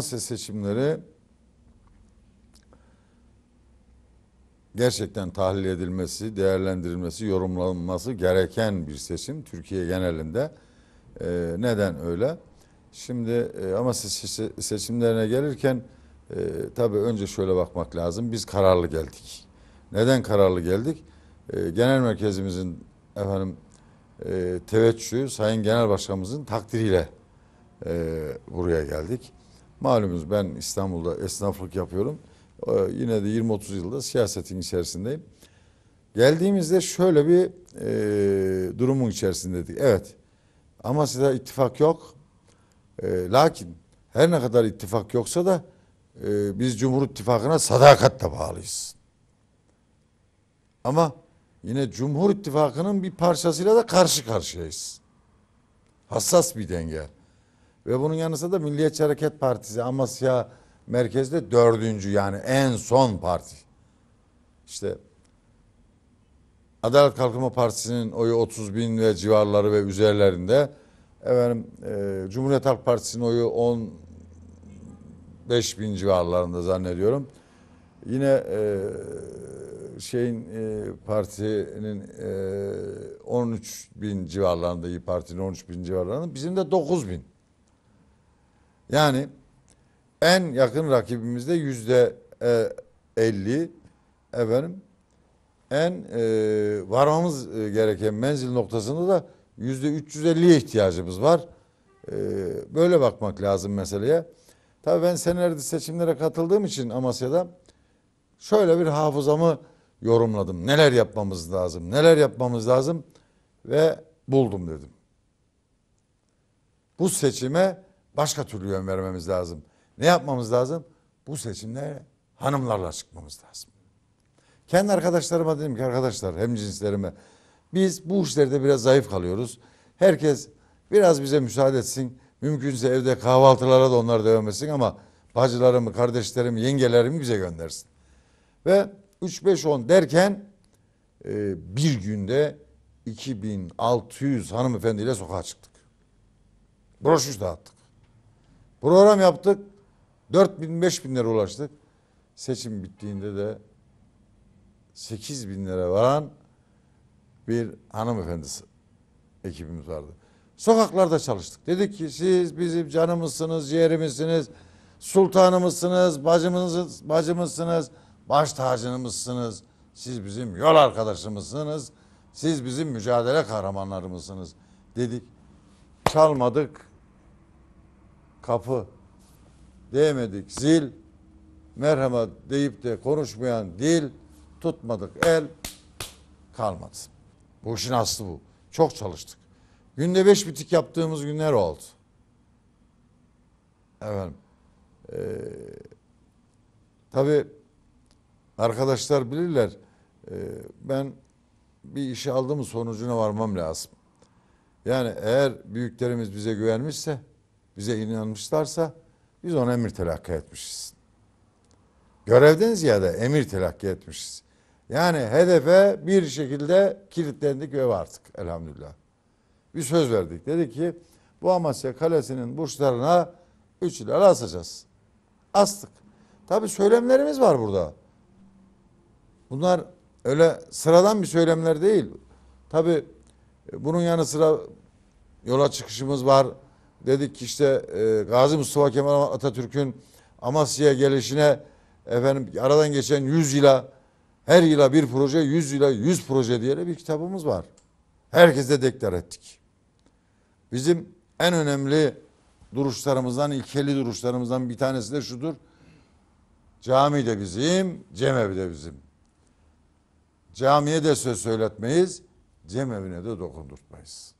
Amasya seçimleri gerçekten tahlil edilmesi, değerlendirilmesi, yorumlanması gereken bir seçim Türkiye genelinde. E, neden öyle? Şimdi e, Amasya seçimlerine gelirken e, tabii önce şöyle bakmak lazım. Biz kararlı geldik. Neden kararlı geldik? E, genel merkezimizin efendim e, teveccühü Sayın Genel Başkanımızın takdiriyle e, buraya geldik. Malumunuz ben İstanbul'da esnaflık yapıyorum. Ee, yine de 20-30 yılda siyasetin içerisindeyim. Geldiğimizde şöyle bir e, durumun içerisindeydik. Evet ama size ittifak yok. E, lakin her ne kadar ittifak yoksa da e, biz Cumhur İttifakı'na sadakatle bağlıyız. Ama yine Cumhur İttifakı'nın bir parçasıyla da karşı karşıyayız. Hassas bir denge. Ve bunun yanı sıra da Milliyetçi Hareket Partisi Amasya merkezde dördüncü yani en son parti. İşte Adalet Kalkınma Partisi'nin oyu 30 bin ve civarları ve üzerlerinde. Efendim, e, Cumhuriyet Halk Partisi'nin oyu 15 bin civarlarında zannediyorum. Yine e, şeyin e, partinin e, 13 bin civarlarında İyi Parti'nin 13 bin civarlarında bizim de 9 bin. Yani en yakın rakibimizde yüzde e, elli efendim en e, varmamız e, gereken menzil noktasında da yüzde 350'ye ihtiyacımız var. E, böyle bakmak lazım meseleye. Tabii ben senelerde seçimlere katıldığım için Amasya'da şöyle bir hafızamı yorumladım. Neler yapmamız lazım, neler yapmamız lazım ve buldum dedim. Bu seçime başka türlü yön vermemiz lazım. Ne yapmamız lazım? Bu seçimlere hanımlarla çıkmamız lazım. Kendi arkadaşlarıma dedim ki arkadaşlar hem cinslerime biz bu işlerde biraz zayıf kalıyoruz. Herkes biraz bize müsaade etsin. Mümkünse evde kahvaltılara da onlar devam etsin ama bacılarımı, kardeşlerimi, yengelerimi bize göndersin. Ve 3-5-10 derken e, bir günde 2600 hanımefendiyle sokağa çıktık. Broşür dağıttık. Program yaptık. 4 bin 5 bin lira ulaştık. Seçim bittiğinde de 8 bin lira varan bir hanımefendisi ekibimiz vardı. Sokaklarda çalıştık. Dedik ki siz bizim canımızsınız, ciğerimizsiniz, sultanımızsınız, bacımızsınız, bacımızsınız, baş tacımızsınız. Siz bizim yol arkadaşımızsınız. Siz bizim mücadele kahramanlarımızsınız dedik. Çalmadık kapı, değmedik zil, merhaba deyip de konuşmayan dil, tutmadık el kalmadı. Bu işin aslı bu. Çok çalıştık. Günde beş bitik yaptığımız günler oldu. Efendim. Ee, tabii arkadaşlar bilirler. E, ben bir işi aldım sonucuna varmam lazım. Yani eğer büyüklerimiz bize güvenmişse bize inanmışlarsa biz ona emir telakki etmişiz. Görevden ziyade emir telakki etmişiz. Yani hedefe bir şekilde kilitlendik ve vardık elhamdülillah. Bir söz verdik. Dedi ki bu Amasya Kalesi'nin burçlarına üç ileri asacağız. Astık. Tabi söylemlerimiz var burada. Bunlar öyle sıradan bir söylemler değil. Tabi e, bunun yanı sıra yola çıkışımız var dedik ki işte e, Gazi Mustafa Kemal Atatürk'ün Amasya'ya gelişine efendim aradan geçen 100 yıla her yıla bir proje 100 yıla 100 proje diye bir kitabımız var. Herkese deklar ettik. Bizim en önemli duruşlarımızdan, ilkeli duruşlarımızdan bir tanesi de şudur. Cami de bizim, cemevi de bizim. Camiye de söz söyletmeyiz, cemevine de dokundurtmayız.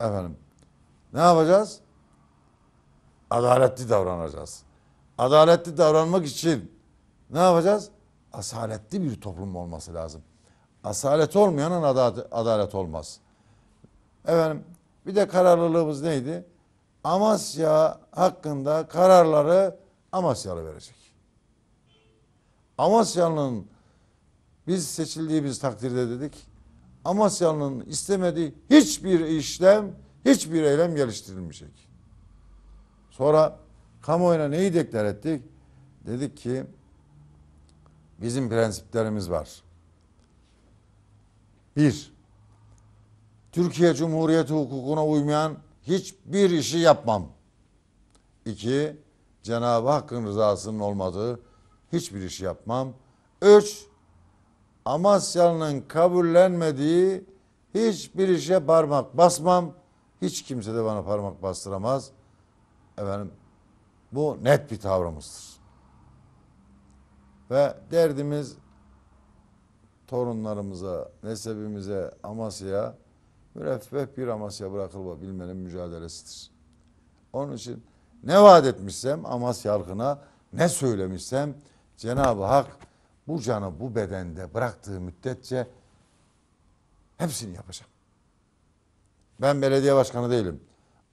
Efendim ne yapacağız? Adaletli davranacağız. Adaletli davranmak için ne yapacağız? Asaletli bir toplum olması lazım. Asalet olmayanın adalet, adalet olmaz. Efendim bir de kararlılığımız neydi? Amasya hakkında kararları Amasyalı verecek. Amasya'nın biz seçildiğimiz takdirde dedik Amasya'nın istemediği hiçbir işlem, hiçbir eylem geliştirilmeyecek. Sonra kamuoyuna neyi deklar ettik? Dedik ki bizim prensiplerimiz var. Bir, Türkiye Cumhuriyeti hukukuna uymayan hiçbir işi yapmam. İki, Cenab-ı Hakk'ın rızasının olmadığı hiçbir işi yapmam. Üç, Amasyalı'nın kabullenmediği hiçbir işe parmak basmam. Hiç kimse de bana parmak bastıramaz. Efendim bu net bir tavrımızdır. Ve derdimiz torunlarımıza, nesebimize, Amasya'ya müreffeh bir Amasya bırakılma bilmenin mücadelesidir. Onun için ne vaat etmişsem Amasya halkına ne söylemişsem Cenab-ı Hak bu canı bu bedende bıraktığı müddetçe hepsini yapacağım. Ben belediye başkanı değilim.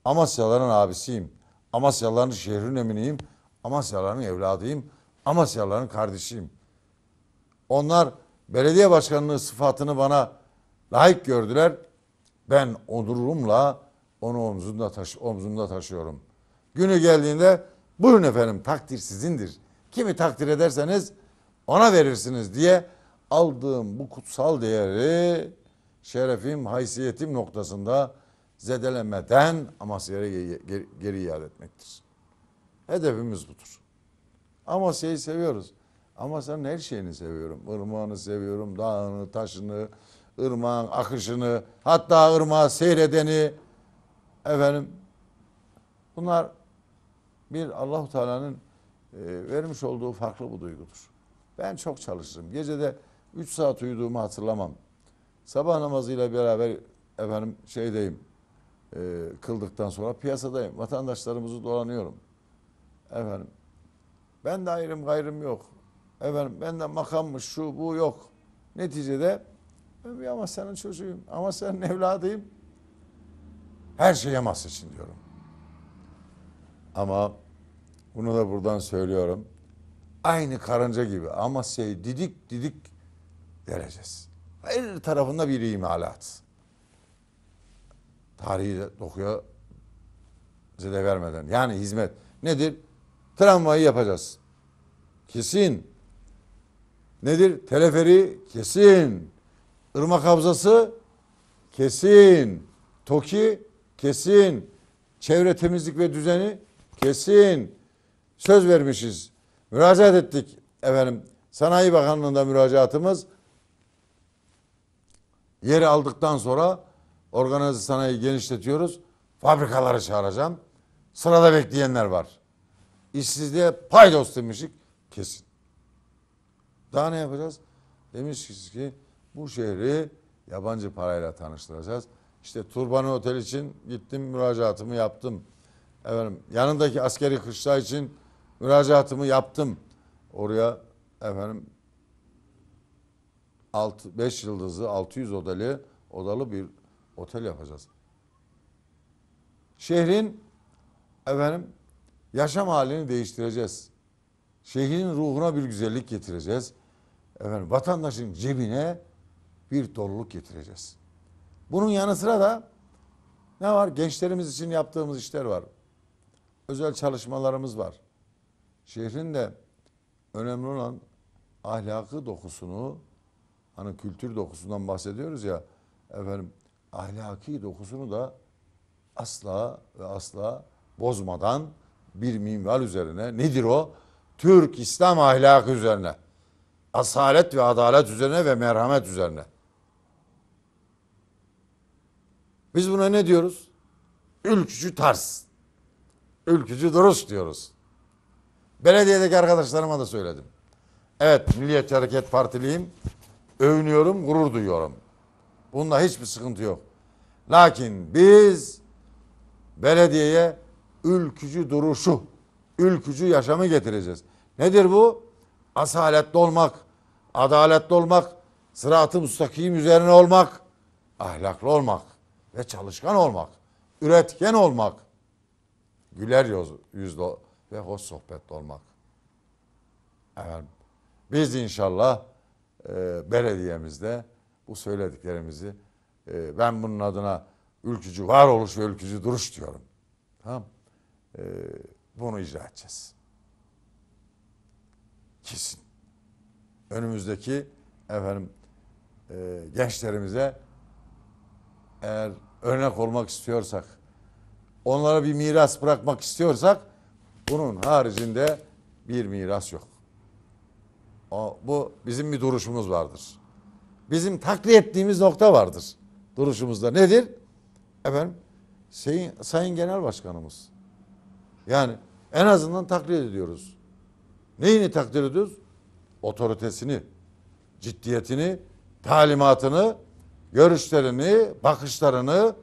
Amasyaların abisiyim. Amasyaların şehrin eminiyim. Amasyaların evladıyım. Amasyaların kardeşiyim. Onlar belediye başkanlığı sıfatını bana layık gördüler. Ben onurumla onu omzumda, taşı, omzumda taşıyorum. Günü geldiğinde buyurun efendim takdir sizindir. Kimi takdir ederseniz ona verirsiniz diye aldığım bu kutsal değeri şerefim, haysiyetim noktasında zedelemeden Amasya'ya geri, iade etmektir. Hedefimiz budur. Amasya'yı seviyoruz. Amasya'nın her şeyini seviyorum. Irmağını seviyorum, dağını, taşını, ırmağın akışını, hatta ırmağı seyredeni. Efendim bunlar bir Allahu Teala'nın e, vermiş olduğu farklı bu duygudur. Ben çok çalışırım. Gecede 3 saat uyuduğumu hatırlamam. Sabah namazıyla beraber efendim şeydeyim e, kıldıktan sonra piyasadayım. Vatandaşlarımızı dolanıyorum. Efendim ben de ayrım gayrım yok. Efendim ben de makammış şu bu yok. Neticede ben bir Amasya'nın ama senin evladıyım. Her şey Amasya için diyorum. Ama bunu da buradan söylüyorum. Aynı karınca gibi ama şey didik didik vereceğiz. Her tarafında bir imalat. Tarihi de dokuya bize vermeden. Yani hizmet nedir? Tramvayı yapacağız. Kesin. Nedir? Teleferi kesin. Irmak havzası kesin. Toki kesin. Çevre temizlik ve düzeni kesin. Söz vermişiz. Müracaat ettik efendim. Sanayi Bakanlığı'nda müracaatımız yeri aldıktan sonra organize sanayi genişletiyoruz. Fabrikaları çağıracağım. Sırada bekleyenler var. İşsizliğe paydos demişik Kesin. Daha ne yapacağız? demiş ki bu şehri yabancı parayla tanıştıracağız. İşte Turbani Otel için gittim müracaatımı yaptım. Efendim, yanındaki askeri kışla için müracaatımı yaptım. Oraya efendim 6 5 yıldızlı 600 odalı odalı bir otel yapacağız. Şehrin efendim yaşam halini değiştireceğiz. Şehrin ruhuna bir güzellik getireceğiz. Efendim vatandaşın cebine bir doluluk getireceğiz. Bunun yanı sıra da ne var? Gençlerimiz için yaptığımız işler var. Özel çalışmalarımız var. Şehrin de önemli olan ahlakı dokusunu hani kültür dokusundan bahsediyoruz ya efendim ahlaki dokusunu da asla ve asla bozmadan bir minval üzerine nedir o? Türk İslam ahlakı üzerine. Asalet ve adalet üzerine ve merhamet üzerine. Biz buna ne diyoruz? Ülkücü tarz. Ülkücü duruş diyoruz. Belediyedeki arkadaşlarıma da söyledim. Evet Milliyetçi Hareket Partiliyim. Övünüyorum, gurur duyuyorum. Bunda hiçbir sıkıntı yok. Lakin biz belediyeye ülkücü duruşu, ülkücü yaşamı getireceğiz. Nedir bu? Asaletli olmak, adaletli olmak, sıratı müstakim üzerine olmak, ahlaklı olmak ve çalışkan olmak, üretken olmak. Güler yüzlü ve hoş sohbetli olmak. Efendim, biz inşallah e, belediyemizde bu söylediklerimizi e, ben bunun adına ülkücü varoluş ve ülkücü duruş diyorum. Tamam e, Bunu icra edeceğiz. Kesin. Önümüzdeki efendim e, gençlerimize eğer örnek olmak istiyorsak, onlara bir miras bırakmak istiyorsak bunun haricinde bir miras yok. O, bu bizim bir duruşumuz vardır. Bizim takdir ettiğimiz nokta vardır. Duruşumuzda nedir? Efendim Sayın, Sayın Genel Başkanımız. Yani en azından takdir ediyoruz. Neyini takdir ediyoruz? Otoritesini, ciddiyetini, talimatını, görüşlerini, bakışlarını,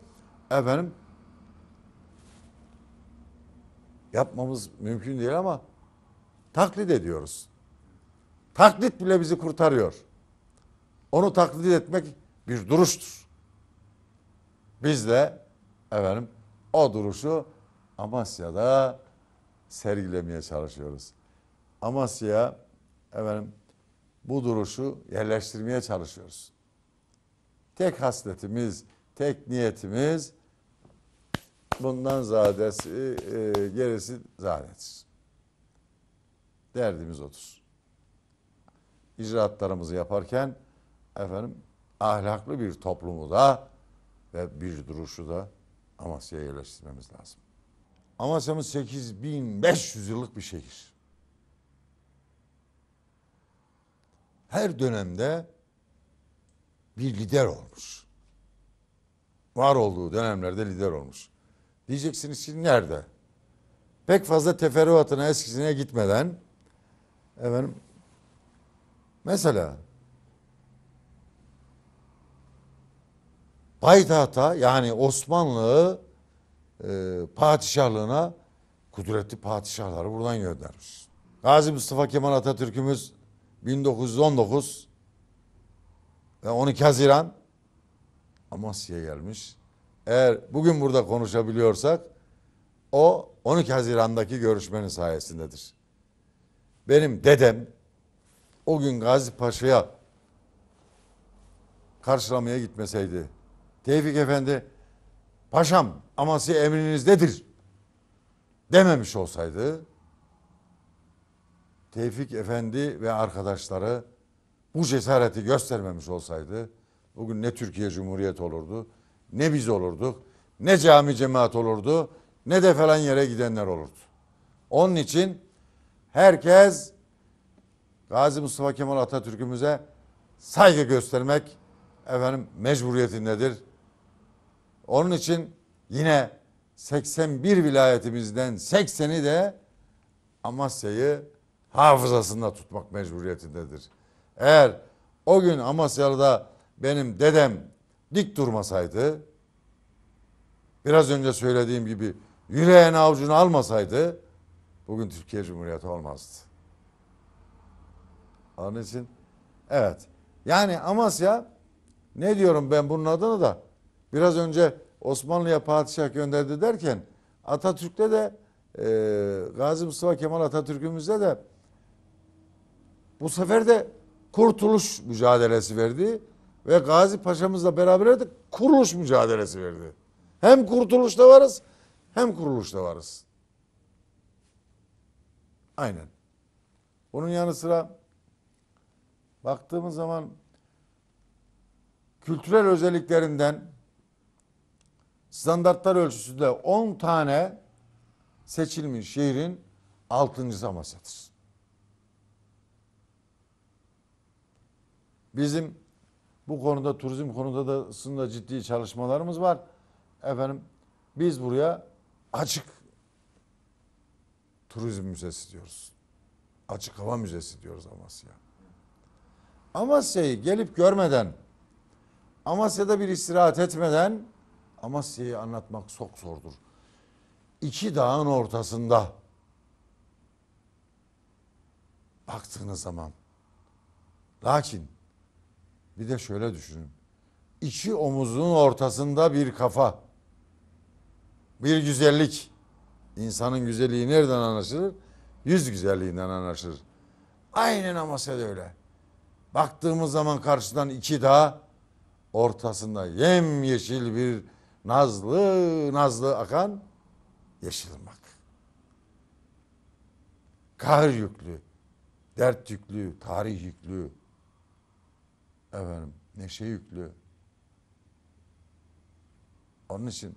efendim Yapmamız mümkün değil ama taklit ediyoruz. Taklit bile bizi kurtarıyor. Onu taklit etmek bir duruştur. Biz de efendim o duruşu Amasya'da sergilemeye çalışıyoruz. Amasya efendim bu duruşu yerleştirmeye çalışıyoruz. Tek hasletimiz, tek niyetimiz Bundan zadesi e, gerisi zadetsiz. Derdimiz odur. İcraatlarımızı yaparken efendim ahlaklı bir toplumu da ve bir duruşu da Amasya'ya yerleştirmemiz lazım. Amasya'mız 8500 yıllık bir şehir. Her dönemde bir lider olmuş. Var olduğu dönemlerde lider olmuş. Diyeceksiniz ki nerede? Pek fazla teferruatına eskisine gitmeden efendim mesela payitahta yani Osmanlı e, padişahlığına kudretli padişahları buradan göndermiş. Gazi Mustafa Kemal Atatürk'ümüz 1919 ve 12 Haziran Amasya'ya gelmiş eğer bugün burada konuşabiliyorsak o 12 Haziran'daki görüşmenin sayesindedir. Benim dedem o gün Gazi Paşa'ya karşılamaya gitmeseydi. Tevfik Efendi paşam aması emrinizdedir dememiş olsaydı Tevfik Efendi ve arkadaşları bu cesareti göstermemiş olsaydı bugün ne Türkiye Cumhuriyeti olurdu ne biz olurduk, ne cami cemaat olurdu, ne de falan yere gidenler olurdu. Onun için herkes Gazi Mustafa Kemal Atatürk'ümüze saygı göstermek efendim mecburiyetindedir. Onun için yine 81 vilayetimizden 80'i de Amasya'yı hafızasında tutmak mecburiyetindedir. Eğer o gün Amasyalı'da benim dedem dik durmasaydı, biraz önce söylediğim gibi yüreğin avucunu almasaydı bugün Türkiye Cumhuriyeti olmazdı. Onun için evet. Yani Amasya ne diyorum ben bunun adını da biraz önce Osmanlı'ya padişah gönderdi derken Atatürk'te de e, Gazi Mustafa Kemal Atatürk'ümüzde de bu sefer de kurtuluş mücadelesi verdi ve Gazi Paşa'mızla beraber de kuruluş mücadelesi verdi. Hem kurtuluşta varız hem kuruluşta varız. Aynen. Onun yanı sıra baktığımız zaman kültürel özelliklerinden standartlar ölçüsünde 10 tane seçilmiş şehrin 6.sı Amasya'dır. Bizim bu konuda turizm konuda da aslında ciddi çalışmalarımız var. Efendim biz buraya açık turizm müzesi diyoruz. Açık hava müzesi diyoruz Amasya. Amasya'yı gelip görmeden, Amasya'da bir istirahat etmeden Amasya'yı anlatmak çok zordur. İki dağın ortasında baktığınız zaman. Lakin bir de şöyle düşünün. İki omuzun ortasında bir kafa. Bir güzellik. İnsanın güzelliği nereden anlaşılır? Yüz güzelliğinden anlaşılır. Aynen Amasya da öyle. Baktığımız zaman karşıdan iki dağ ortasında yemyeşil bir nazlı nazlı akan yeşilmak. ırmak. Kahır yüklü, dert yüklü, tarih yüklü, efendim neşe yüklü. Onun için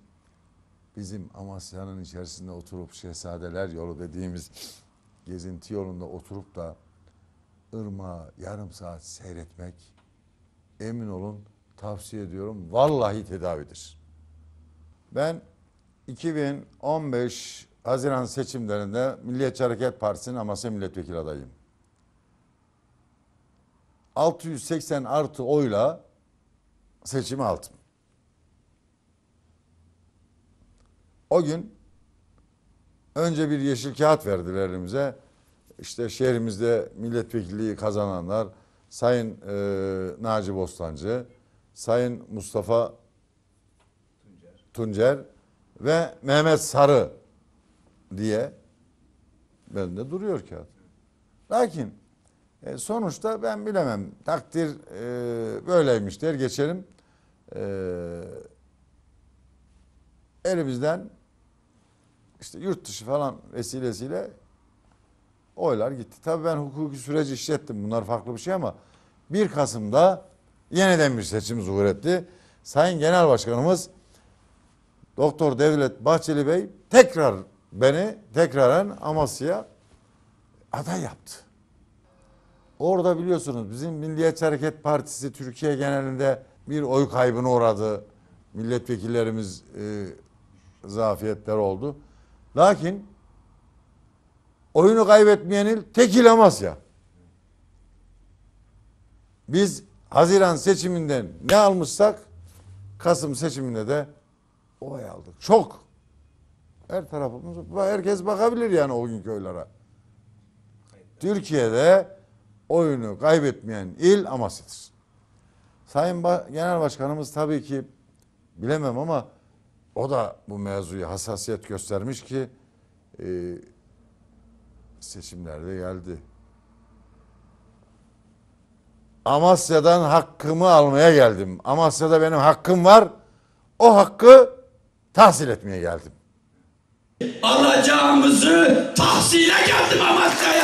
bizim Amasya'nın içerisinde oturup şehzadeler yolu dediğimiz gezinti yolunda oturup da ırmağı yarım saat seyretmek emin olun tavsiye ediyorum vallahi tedavidir. Ben 2015 Haziran seçimlerinde Milliyetçi Hareket Partisi'nin Amasya Milletvekili adayım. 680 artı oyla seçimi aldım. O gün önce bir yeşil kağıt verdiler elimize. İşte şehrimizde milletvekilliği kazananlar Sayın e, Naci Bostancı, Sayın Mustafa Tuncer. ve Mehmet Sarı diye bende duruyor kağıt. Lakin e, sonuçta ben bilemem. Takdir e, böyleymiş der geçelim. E, elimizden işte yurt dışı falan vesilesiyle oylar gitti. Tabii ben hukuki süreci işlettim. Bunlar farklı bir şey ama 1 Kasım'da yeniden bir seçim zuhur etti. Sayın Genel Başkanımız Doktor Devlet Bahçeli Bey tekrar beni tekraren Amasya aday yaptı. Orada biliyorsunuz bizim Milliyetçi Hareket Partisi Türkiye genelinde bir oy kaybına uğradı. Milletvekillerimiz e, zafiyetler oldu. Lakin oyunu tek tekil Amasya. Biz Haziran seçiminden ne almışsak Kasım seçiminde de oy aldık. Çok. Her tarafımız herkes bakabilir yani o günkü oylara. Türkiye'de oyunu kaybetmeyen il Amasya'dır. Sayın ba Genel Başkanımız tabii ki bilemem ama o da bu mevzuya hassasiyet göstermiş ki e, seçimlerde geldi. Amasya'dan hakkımı almaya geldim. Amasya'da benim hakkım var. O hakkı tahsil etmeye geldim. Alacağımızı tahsile geldim Amasya'ya.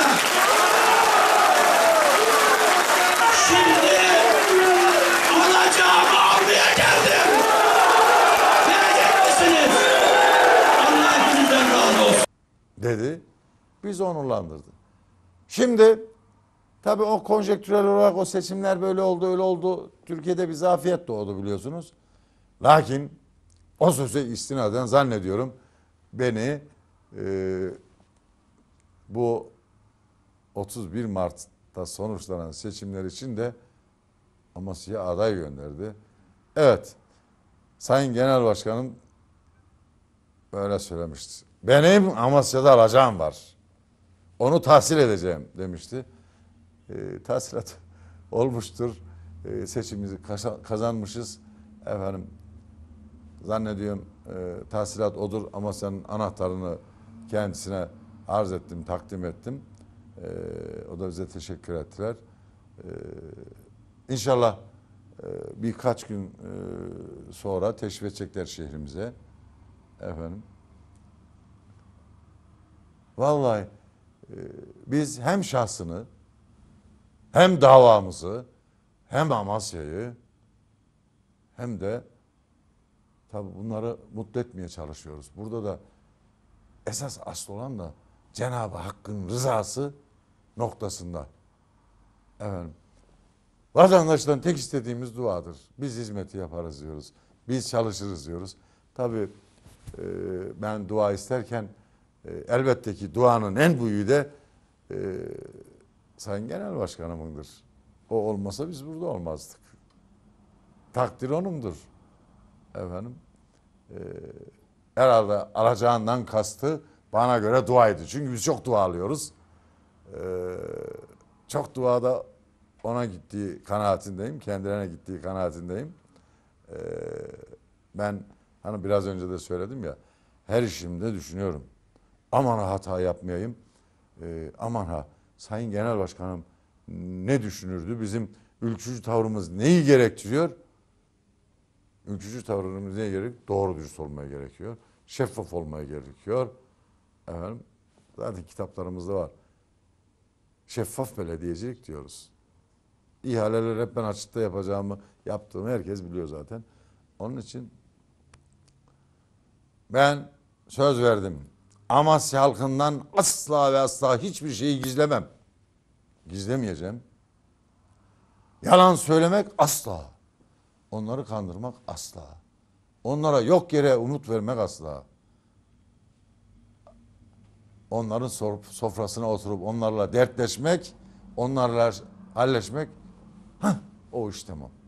dedi. Biz onurlandırdık. Şimdi tabii o konjektürel olarak o seçimler böyle oldu öyle oldu. Türkiye'de bir zafiyet doğdu biliyorsunuz. Lakin o sözü istinaden zannediyorum beni e, bu 31 Mart'ta sonuçlanan seçimler için de Amasya'ya aday gönderdi. Evet, Sayın Genel Başkanım böyle söylemişti. Benim Amasya'da alacağım var. Onu tahsil edeceğim demişti. E, tahsilat olmuştur. E, seçimimizi kazanmışız. Efendim zannediyorum e, tahsilat odur Amasya'nın anahtarını kendisine arz ettim, takdim ettim. E, o da bize teşekkür ettiler. E, inşallah e, birkaç gün e, sonra teşvik edecekler şehrimize. Efendim Vallahi e, biz hem şahsını hem davamızı hem Amasya'yı hem de tabi bunları mutlu etmeye çalışıyoruz. Burada da esas asıl olan da Cenab-ı Hakk'ın rızası noktasında. Efendim, vatandaştan tek istediğimiz duadır. Biz hizmeti yaparız diyoruz. Biz çalışırız diyoruz. Tabi e, ben dua isterken e, elbette ki duanın en büyüğü de e, Sayın Genel Başkanımındır. O olmasa biz burada olmazdık. Takdir onumdur Efendim e, herhalde alacağından kastı bana göre duaydı. Çünkü biz çok dua alıyoruz. E, çok duada ona gittiği kanaatindeyim. Kendilerine gittiği kanaatindeyim. E, ben hani biraz önce de söyledim ya her işimde düşünüyorum Aman ha hata yapmayayım. E, aman ha Sayın Genel Başkanım ne düşünürdü? Bizim ülkücü tavrımız neyi gerektiriyor? Ülkücü tavrımız neye gerek? Doğru dürüst olmaya gerekiyor. Şeffaf olmaya gerekiyor. Efendim zaten kitaplarımızda var. Şeffaf belediyecilik diyoruz. İhaleleri hep ben açıkta yapacağımı, yaptığımı herkes biliyor zaten. Onun için ben söz verdim Amasya halkından asla ve asla hiçbir şeyi gizlemem. Gizlemeyeceğim. Yalan söylemek asla. Onları kandırmak asla. Onlara yok yere umut vermek asla. Onların sofrasına oturup onlarla dertleşmek, onlarla halleşmek, heh, o iş tamam.